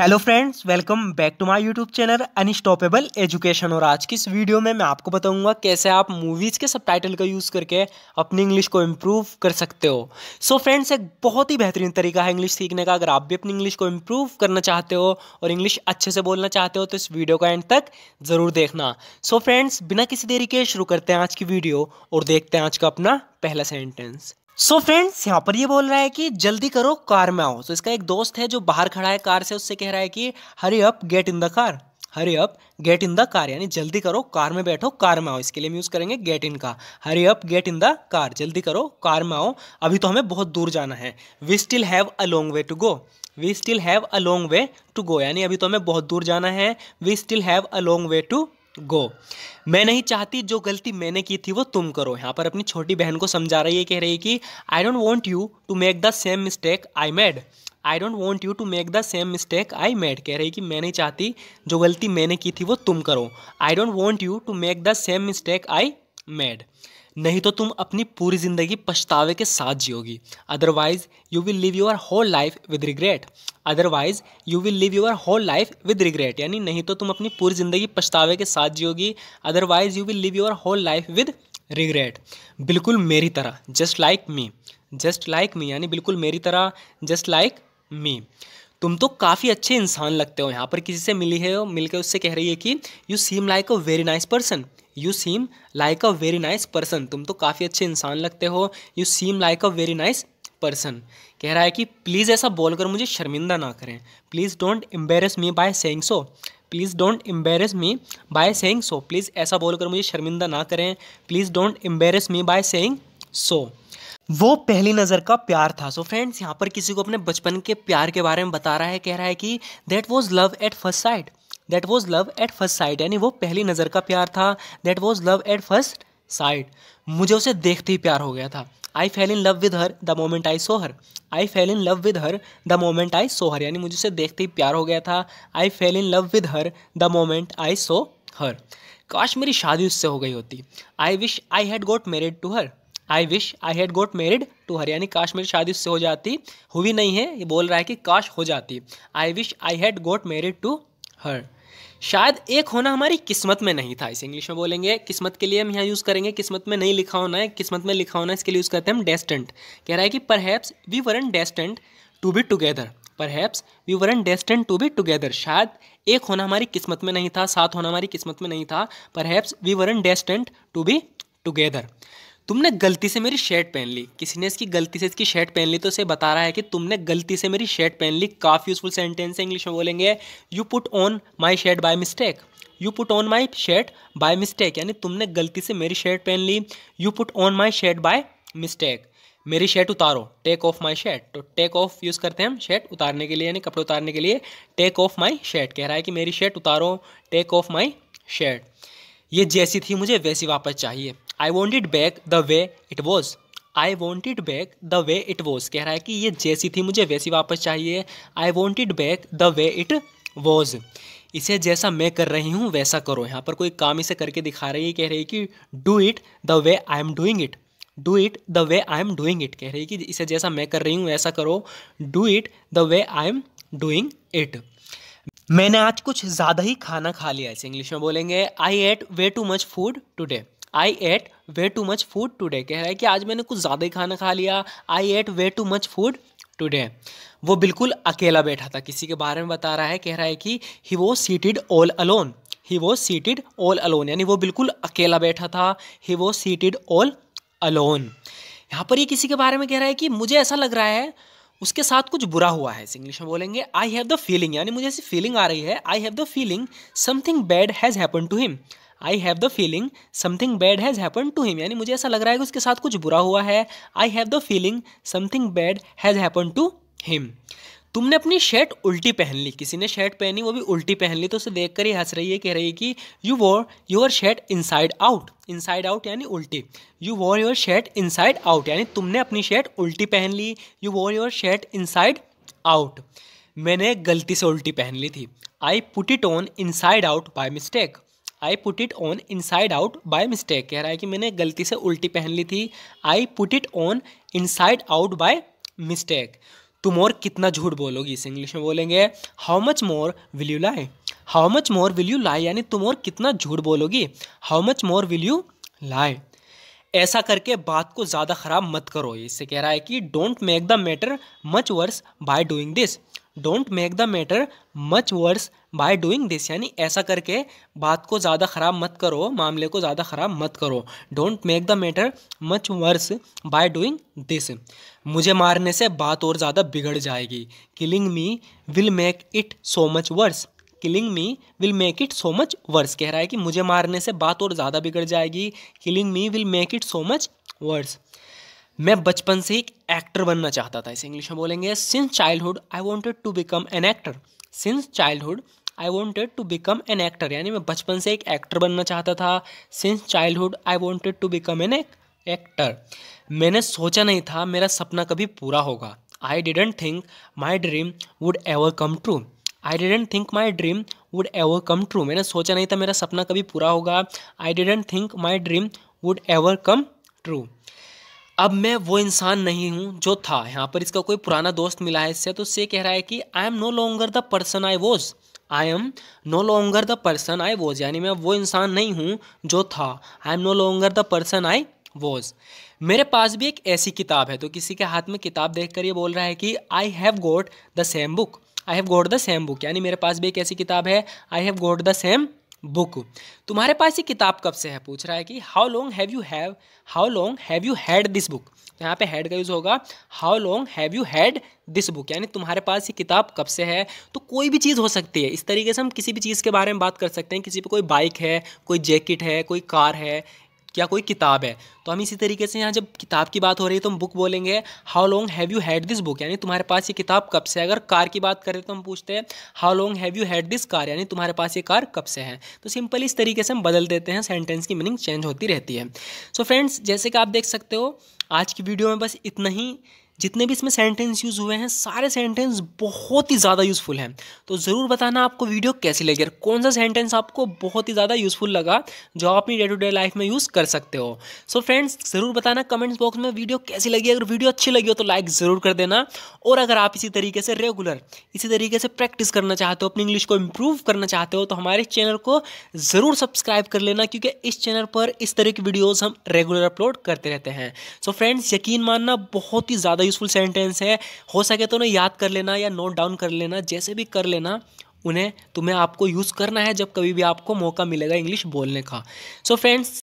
hello friends welcome back to my YouTube channel unstoppable education और आज की इस वीडियो में मैं आपको बताऊंगा कैसे आप मूवीज़ के सबटाइटल का यूज़ करके अपनी इंग्लिश को इम्प्रूव कर सकते हो सो so फ्रेंड्स एक बहुत ही बेहतरीन तरीका है इंग्लिश सीखने का अगर आप भी अपनी इंग्लिश को इम्प्रूव करना चाहते हो और इंग्लिश अच्छे से बोलना चाहते हो तो इस वीडियो का एंड तक ज़रूर देखना सो so फ्रेंड्स बिना किसी देरी के शुरू करते हैं आज की वीडियो और देखते हैं आज का अपना पहला सेंटेंस सो so फ्रेंड्स यहाँ पर ये बोल रहा है कि जल्दी करो कार में आओ तो so इसका एक दोस्त है जो बाहर खड़ा है कार से उससे कह रहा है कि hurry up get in the car hurry up get in the car यानी जल्दी करो कार में बैठो कार में आओ इसके लिए हम यूज़ करेंगे गेट इन का hurry up get in the car जल्दी करो कार में आओ अभी तो हमें बहुत दूर जाना है we still have a long way to go we still have a long way to go यानी अभी तो हमें बहुत दूर जाना है we still have a long way to go मैं नहीं चाहती जो गलती मैंने की थी वो तुम करो यहाँ पर अपनी छोटी बहन को समझा रही है कह रही है कि I don't want you to make the same mistake I made I don't want you to make the same mistake I made कह रही कि मैं नहीं चाहती जो गलती मैंने की थी वो तुम करो I don't want you to make the same mistake I made नहीं तो तुम अपनी पूरी ज़िंदगी पछतावे के साथ जियोगी otherwise you will live your whole life with regret otherwise you will live your whole life with regret यानी नहीं तो तुम अपनी पूरी ज़िंदगी पछतावे के साथ जियोगी otherwise you will live your whole life with regret बिल्कुल मेरी तरह just like me just like me यानी बिल्कुल मेरी तरह जस्ट लाइक मी तुम तो काफ़ी अच्छे इंसान लगते हो यहाँ पर किसी से मिली है मिलकर उससे कह रही है कि you seem like a very nice person you seem like a very nice person तुम तो काफ़ी अच्छे इंसान लगते हो you seem like a very nice person कह रहा है कि प्लीज़ ऐसा बोलकर मुझे शर्मिंदा ना करें please don't embarrass me by saying so please don't embarrass me by saying so please ऐसा बोलकर मुझे शर्मिंदा ना करें please don't embarrass me by saying so वो पहली नज़र का प्यार था सो फ्रेंड्स यहाँ पर किसी को अपने बचपन के प्यार के बारे में बता रहा है कह रहा है कि that was love at first sight that was love at first sight यानी वो पहली नज़र का प्यार था that was love at first sight मुझे उसे देखते ही प्यार हो गया था I fell in love with her the moment I saw her I fell in love with her the moment I saw her यानी मुझे उसे देखते ही प्यार हो गया था I fell in love with her the moment I saw her काश मेरी शादी उससे हो गई होती I wish I had got married to her I wish I had got married to her यानी काश मेरी शादी उससे हो जाती हुई नहीं है ये बोल रहा है कि काश हो जाती I wish I had got married to her शायद एक होना हमारी किस्मत में नहीं था इसे इंग्लिश में बोलेंगे किस्मत के लिए हम यहाँ यूज़ करेंगे किस्मत में नहीं लिखा होना है किस्मत में लिखा होना है इसके लिए यूज़ करते हैं हम डेस्टेंट कह रहा है कि पर perhaps we weren't destined to be together perhaps we weren't destined to be together शायद एक होना हमारी किस्मत में नहीं था साथ होना हमारी किस्मत में नहीं था पर perhaps we weren't destined to be together तुमने गलती से मेरी शर्ट पहन ली किसी ने इसकी गलती से इसकी शर्ट पहन ली तो उसे बता रहा है कि तुमने गलती से मेरी शर्ट पहन ली काफ़ी यूजफुल सेंटेंस है इंग्लिश में बोलेंगे you put on my shirt by mistake you put on my shirt by mistake यानी तुमने गलती से मेरी शर्ट पहन ली you put on my shirt by mistake मेरी शर्ट उतारो टेक ऑफ माई शर्ट तो टेक ऑफ यूज़ करते हैं हम शर्ट उतारने के लिए यानी कपड़े उतारने के लिए टेक ऑफ माई शर्ट कह रहा है कि मेरी शर्ट उतारो टेक ऑफ माई शर्ट ये जैसी थी मुझे वैसी वापस चाहिए I want it back the way it was I want it back the way it was कह रहा है कि ये जैसी थी मुझे वैसी वापस चाहिए I want it back the way it was इसे जैसा मैं कर रही हूँ वैसा करो यहाँ पर कोई काम इसे करके दिखा रही है कह रही है कि do it the way I am doing it do it the way I am doing it कह रही है कि इसे जैसा मैं कर रही हूँ वैसा करो do it the way I am doing it मैंने आज कुछ ज़्यादा ही खाना खा लिया ऐसे इंग्लिश में बोलेंगे I ate way too much food today I ate way too much food today कह रहा है कि आज मैंने कुछ ज़्यादा ही खाना खा लिया I ate way too much food today वो बिल्कुल अकेला बैठा था किसी के बारे में बता रहा है कह रहा है कि ही वो सीटेड ऑल अलोन ही वो सीटेड ऑल अलोन यानी वो बिल्कुल अकेला बैठा था ही वो सीटेड ऑल अलोन यहाँ पर ये किसी के बारे में कह रहा है कि मुझे ऐसा लग रहा है उसके साथ कुछ बुरा हुआ है इंग्लिश में बोलेंगे आई हैव द फीलिंग यानी मुझे ऐसी फीलिंग आ रही है I have the feeling something bad has happen to him I have the feeling something bad has happen to him यानी मुझे ऐसा लग रहा है कि उसके साथ कुछ बुरा हुआ है I have the feeling something bad has happen to him तुमने अपनी शर्ट उल्टी पहन ली किसी ने शर्ट पहनी वो भी उल्टी पहन ली तो उसे देख कर ही हंस रही है कह रही है कि you wore your shirt inside out inside out यानी उल्टी you wore your shirt inside out यानी तुमने अपनी शर्ट उल्टी पहन ली you wore your shirt inside out मैंने गलती से उल्टी पहन ली थी I put it on inside out by mistake I put it on inside out by mistake कह रहा है कि मैंने गलती से उल्टी पहन ली थी I put it on inside out by mistake तुम और कितना झूठ बोलोगी इसे इंग्लिश में बोलेंगे how much more will you lie how much more will you lie यानी तुम और कितना झूठ बोलोगी how much more will you lie ऐसा करके बात को ज़्यादा ख़राब मत करो इससे कह रहा है कि don't make the matter much worse by doing this don't make the matter much worse by doing this यानी ऐसा करके बात को ज़्यादा ख़राब मत करो मामले को ज़्यादा ख़राब मत करो don't make the matter much worse by doing this मुझे मारने से बात और ज़्यादा बिगड़ जाएगी killing me will make it so much worse killing me will make it so much worse कह रहा है कि मुझे मारने से बात और ज़्यादा बिगड़ जाएगी killing me will make it so much worse मैं बचपन से एक एक्टर बनना चाहता था इसे इंग्लिश में बोलेंगे since childhood I wanted to become an actor since childhood I wanted to become an actor यानी मैं बचपन से एक एक्टर बनना चाहता था since childhood I wanted to become an actor मैंने सोचा नहीं था मेरा सपना कभी पूरा होगा I didn't think my dream would ever come true I didn't think my dream would ever come true मैंने सोचा नहीं था मेरा सपना कभी पूरा होगा I didn't think my dream would ever come true अब मैं वो इंसान नहीं हूँ जो था यहाँ पर इसका कोई पुराना दोस्त मिला है इससे तो उससे कह रहा है कि I am no longer the person I was I am no longer the person I was यानी मैं वो इंसान नहीं हूँ जो था I am no longer the person I was मेरे पास भी एक ऐसी किताब है तो किसी के हाथ में किताब देख कर ये बोल रहा है कि I have got the same book I have got the same book यानी मेरे पास भी एक ऐसी किताब है I have got the same book तुम्हारे पास ये किताब कब से है पूछ रहा है कि how long have you have how long have you had this book यहाँ पे हैड का यूज़ होगा how long have you had this book यानी तुम्हारे पास ये किताब कब से है तो कोई भी चीज़ हो सकती है इस तरीके से हम किसी भी चीज़ के बारे में बात कर सकते हैं किसी पे कोई बाइक है कोई जैकेट है कोई कार है या कोई किताब है तो हम इसी तरीके से यहाँ जब किताब की बात हो रही है तो हम बुक बोलेंगे how long have you had this book यानी तुम्हारे पास ये किताब कब से है अगर कार की बात करें तो हम पूछते हैं how long have you had this car यानी तुम्हारे पास ये कार कब से है तो सिंपल इस तरीके से हम बदल देते हैं सेंटेंस की मीनिंग चेंज होती रहती है सो so फ्रेंड्स जैसे कि आप देख सकते हो आज की वीडियो में बस इतना ही जितने भी इसमें सेंटेंस यूज़ हुए हैं सारे सेंटेंस बहुत ही ज़्यादा यूज़फुल हैं तो ज़रूर बताना आपको वीडियो कैसी लगी कौन सा सेंटेंस आपको बहुत ही ज़्यादा यूज़फुल लगा जो आप अपनी डे टू डे लाइफ में यूज़ कर सकते हो सो फ्रेंड्स ज़रूर बताना कमेंट्स बॉक्स में वीडियो कैसी लगी अगर वीडियो अच्छी लगी हो तो लाइक ज़रूर कर देना और अगर आप इसी तरीके से रेगुलर इसी तरीके से प्रैक्टिस करना चाहते हो अपनी इंग्लिश को इम्प्रूव करना चाहते हो तो हमारे चैनल को ज़रूर सब्सक्राइब कर लेना क्योंकि इस चैनल पर इस तरह की वीडियोज़ हम रेगुलर अपलोड करते रहते हैं सो फ्रेंड्स यकीन मानना बहुत ही ज़्यादा यूज़फुल सेंटेंस है हो सके तो उन्हें याद कर लेना या नोट डाउन कर लेना जैसे भी कर लेना उन्हें तुम्हें आपको यूज़ करना है जब कभी भी आपको मौका मिलेगा इंग्लिश बोलने का सो so फ्रेंड्स